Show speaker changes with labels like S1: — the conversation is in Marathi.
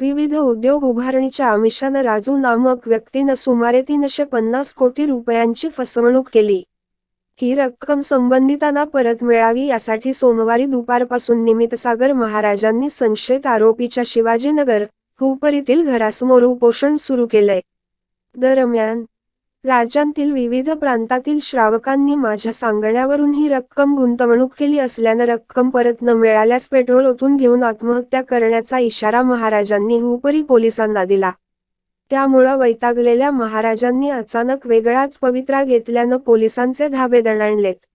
S1: विविध उद्योग उभारणीच्या आमिषानं राजू नामक व्यक्तीनं सुमारे तीनशे पन्नास कोटी रुपयांची फसवणूक केली ही रक्कम संबंधितांना परत मिळावी यासाठी सोमवारी दुपारपासून निमितसागर महाराजांनी संशयित आरोपीच्या शिवाजीनगर हुपरीतील घरासमोर उपोषण सुरू केलंय दरम्यान राज्यांतील विविध प्रांतातील श्रावकांनी माझ्या सांगण्यावरून ही रक्कम गुंतवणूक केली असल्यानं रक्कम परत न मिळाल्यास पेट्रोल ओतून घेऊन आत्महत्या करण्याचा इशारा महाराजांनी हुपरी पोलिसांना दिला त्यामुळं वैतागलेल्या महाराजांनी अचानक वेगळाच पवित्रा घेतल्यानं पोलिसांचे धाबे दणाणलेत